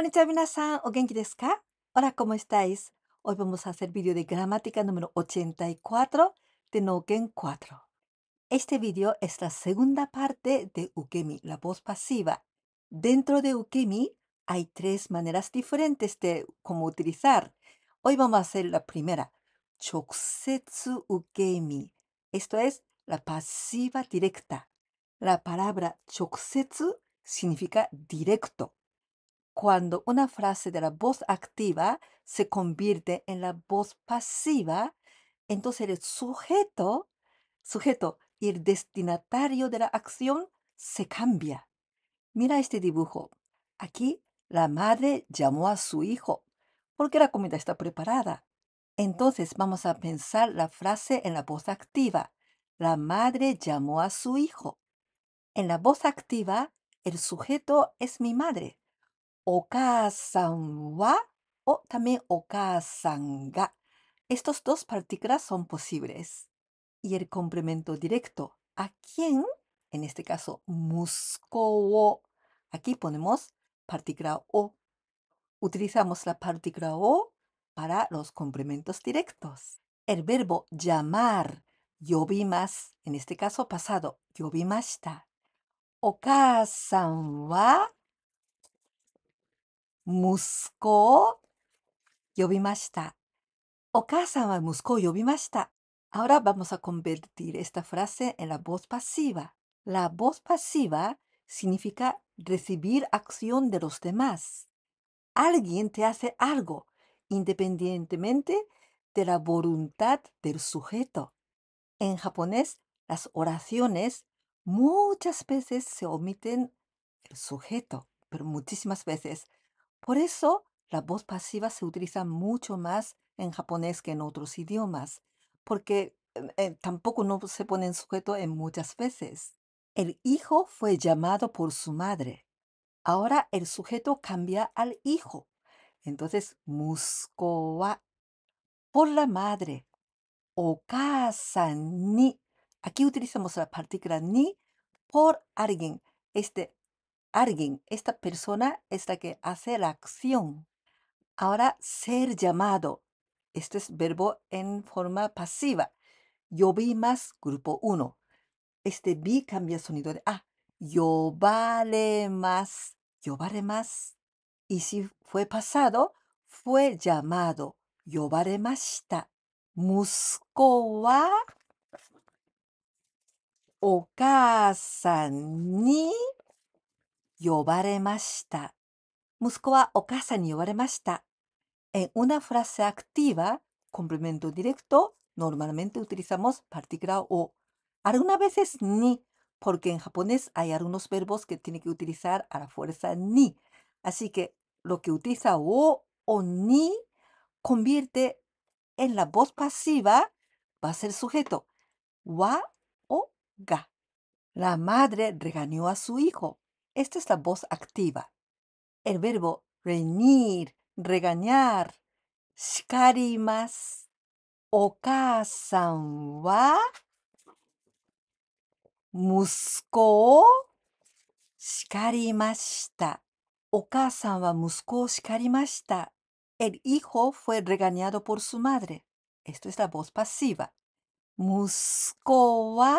¡Hola ¿o Hola, ¿cómo estáis? Hoy vamos a hacer video de gramática número 84 de Nogen 4. Este video es la segunda parte de ukemi, la voz pasiva. Dentro de ukemi hay tres maneras diferentes de cómo utilizar. Hoy vamos a hacer la primera, chokusetsu ukemi. Esto es la pasiva directa. La palabra chokusetsu significa directo cuando una frase de la voz activa se convierte en la voz pasiva, entonces el sujeto, sujeto y el destinatario de la acción se cambia. Mira este dibujo. Aquí la madre llamó a su hijo porque la comida está preparada. Entonces vamos a pensar la frase en la voz activa. La madre llamó a su hijo. En la voz activa, el sujeto es mi madre oka o también oka Estos dos partículas son posibles. Y el complemento directo a quién, en este caso musco o Aquí ponemos partícula o. Utilizamos la partícula o para los complementos directos. El verbo llamar, más en este caso pasado, yobimashita. Okasan wa Ahora vamos a convertir esta frase en la voz pasiva. La voz pasiva significa recibir acción de los demás. Alguien te hace algo, independientemente de la voluntad del sujeto. En japonés, las oraciones muchas veces se omiten el sujeto, pero muchísimas veces por eso, la voz pasiva se utiliza mucho más en japonés que en otros idiomas, porque em, eh, tampoco no se pone en sujeto en muchas veces. El hijo fue llamado por su madre. Ahora el sujeto cambia al hijo. Entonces, musko por la madre. Okasan ni. Aquí utilizamos la partícula ni por alguien. Este alguien, esta persona es la que hace la acción. Ahora, ser llamado. Este es verbo en forma pasiva. Yo vi más grupo 1. Este vi cambia sonido de A. Ah, yo vale más. Yo vale más. Y si fue pasado, fue llamado. Yo vale más. Musco wa ni en una frase activa, complemento directo, normalmente utilizamos partícula o. Algunas veces ni, porque en japonés hay algunos verbos que tiene que utilizar a la fuerza ni. Así que lo que utiliza o o ni convierte en la voz pasiva, va a ser sujeto. Wa o ga. La madre regañó a su hijo. Esta es la voz activa. El verbo reñir, regañar, shikarimas, okasan wa musko shikarimashita. Okasan wa musko shikarimashita. El hijo fue regañado por su madre. Esto es la voz pasiva. Musuko wa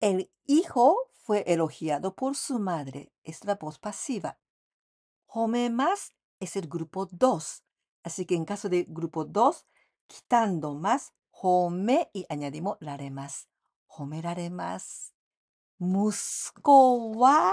El hijo fue elogiado por su madre. Es la voz pasiva. Home es el grupo 2. Así que en caso de grupo 2, quitando más, home y añadimos raremas. más. Homerare más. wa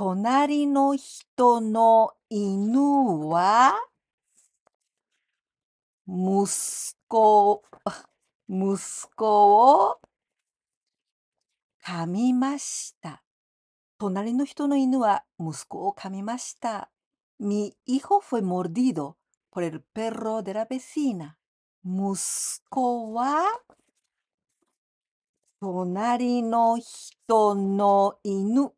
隣の人の犬は、息子、息子を噛みました。隣の人の犬は息子を噛みました。Mi hijo fue mordido por el perro de la vecina. 息子は隣の人の犬。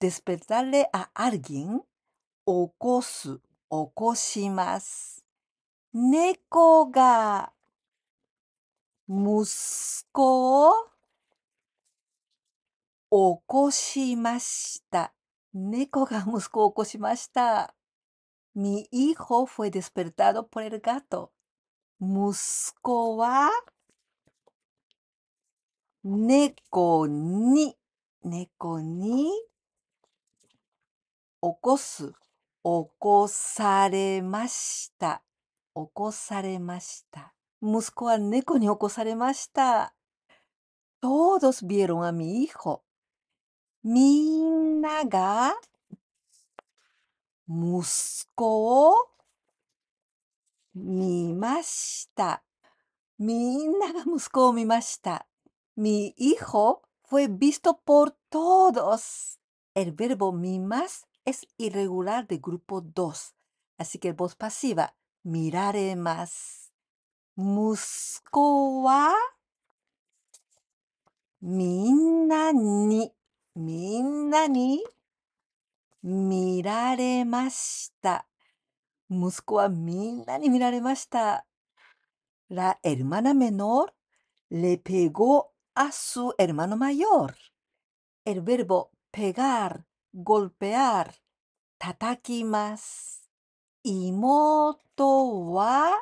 despertarle a alguien, okosu, okoshimasu. Neko ga musuko o 起こしました。猫が息子を起こしました。Mi hijo fue despertado por el gato. 息子は猫に、猫に起こす、起こされました。起こされました。息子は猫に起こされました。todos vieron a mi hijo。みんなが息子を見ました。みんなが息子を見ました。mi hijo fue visto por todos。見ます es irregular de grupo 2, así que voz pasiva, mirare más. Muscoa, wa minna ni, minna ni mirare más. Muscoa mirare más. La hermana menor le pegó a su hermano mayor. El verbo pegar golpear, tatakimas. Imoto wa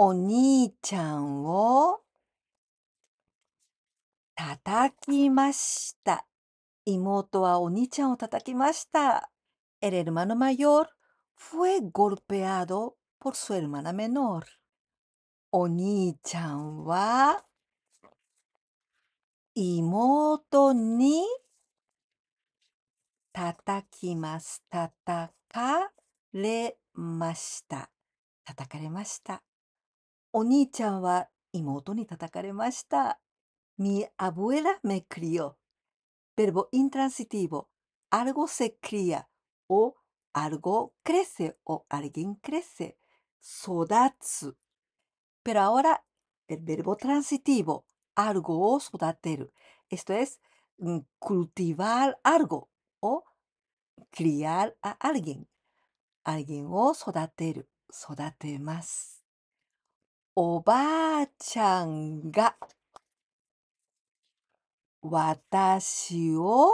Oni-chan wo tatakimashita. Imoto wa onichan o tatakimashita. El hermano mayor fue golpeado por su hermana menor. Onichan wa imoto ni tatakimasu, tatakaremashita, tatakaremashita. O chan wa imoto ni tatakaremashita. Mi abuela me crió. Verbo intransitivo. Algo se cría o algo crece o alguien crece. Sodatsu. Pero ahora el verbo transitivo, algo o sodateru. Esto es mm, cultivar algo. クリア a アルゲン。アルゲンを育てる、育てます。おばあちゃんが私を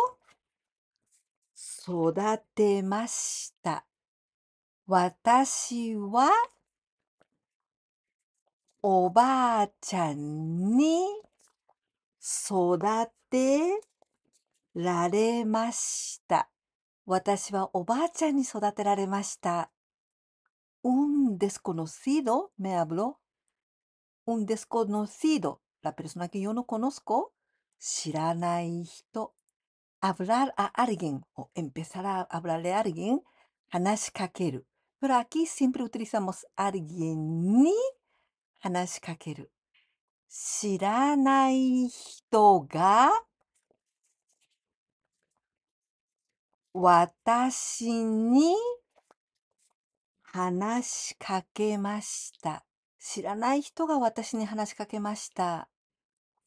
育てました。私はおばあちゃんに育てられました。Un desconocido me habló. Un desconocido, la persona que yo no conozco, hablar a alguien o empezar a hablarle a alguien, 話しかける, Pero aquí siempre utilizamos alguien ni 私に話しかけました。知らない人が私に話しかけました。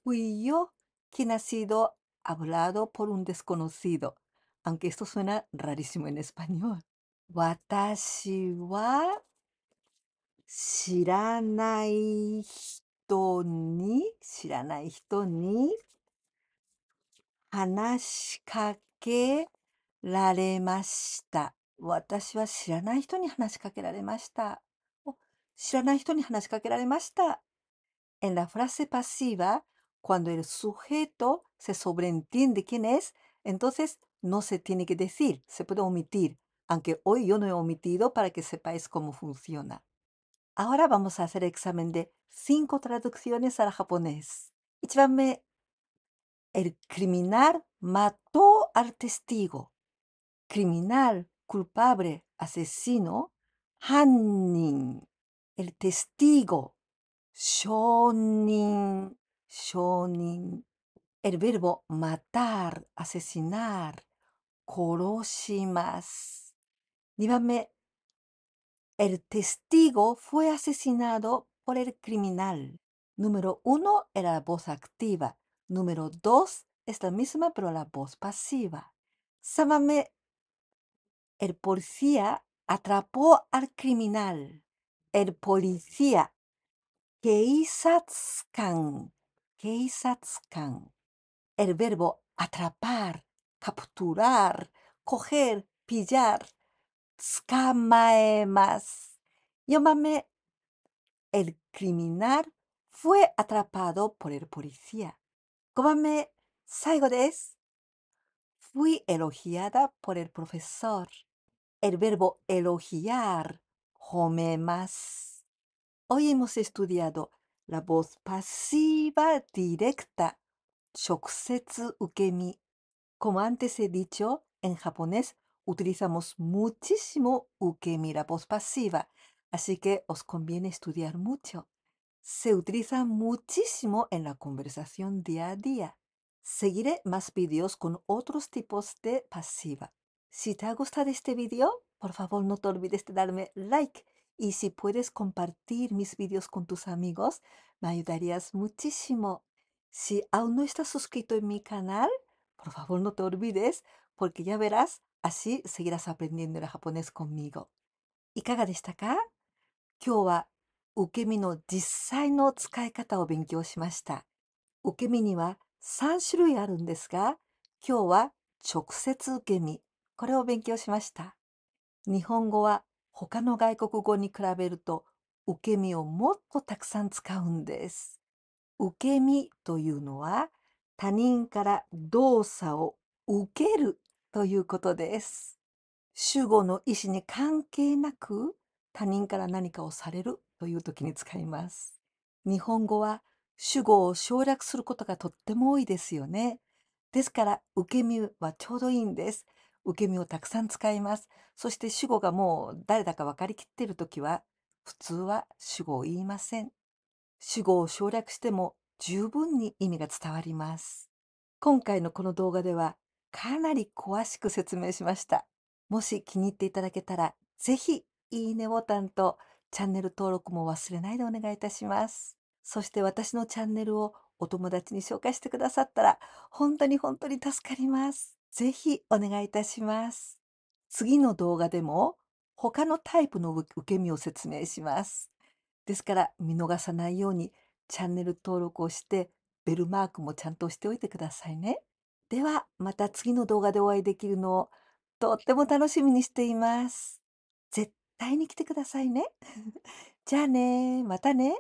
Fui yo quien ha sido hablado por un desconocido. Aunque esto suena rarísimo en español. 私は知らない人に、知らない人に話しかけ En la frase pasiva, cuando el sujeto se sobreentiende quién es, entonces no se tiene que decir, se puede omitir, aunque hoy yo no he omitido para que sepáis cómo funciona. Ahora vamos a hacer examen de cinco traducciones al japonés. El criminal mató al testigo criminal, culpable, asesino, Hannin, el testigo, Shonin, Shonin, el verbo matar, asesinar, Koroshimas. 2 el testigo fue asesinado por el criminal. Número uno era la voz activa. Número dos es la misma pero la voz pasiva. Sámame el policía atrapó al criminal. El policía Keisatskan. Keisatskan. El verbo atrapar, capturar, coger, pillar. Tsukamaemas. Llámame. El criminal fue atrapado por el policía. Cómame saigo des. Fui elogiada por el profesor el verbo elogiar, homemas. Hoy hemos estudiado la voz pasiva directa, shokusetsu ukemi. Como antes he dicho, en japonés utilizamos muchísimo ukemi, la voz pasiva, así que os conviene estudiar mucho. Se utiliza muchísimo en la conversación día a día. Seguiré más vídeos con otros tipos de pasiva. Si te ha gustado este video, por favor no te olvides de darme like y si puedes compartir mis videos con tus amigos, me ayudarías muchísimo. Si aún no estás suscrito en mi canal, por favor no te olvides porque ya verás, así seguirás aprendiendo el japonés conmigo. いかがでしたか今日は受け身の実際の使い方を勉強しました。受け身には3種類あるんですが、今日は直接受け身。これを勉強しました。日本語は他の外国語に比べると受け身をもっとたくさん使うんです。受け身というのは他人から動作を受けるということです。主語の意思に関係なく他人から何かをされるという時に使います。日本語は主語を省略することがとっても多いですよね。ですから受け身はちょうどいいんです。受け身をたくさん使います。そして主語がもう誰だか分かりきっているときは、普通は主語を言いません。主語を省略しても十分に意味が伝わります。今回のこの動画では、かなり詳しく説明しました。もし気に入っていただけたら、ぜひ、いいねボタンとチャンネル登録も忘れないでお願いいたします。そして私のチャンネルをお友達に紹介してくださったら、本当に本当に助かります。ぜひお願いいたします。次の動画でも他のタイプの受け身を説明します。ですから見逃さないようにチャンネル登録をしてベルマークもちゃんとしておいてくださいね。ではまた次の動画でお会いできるのをとっても楽しみにしています。絶対に来てくださいね。じゃあねまたね。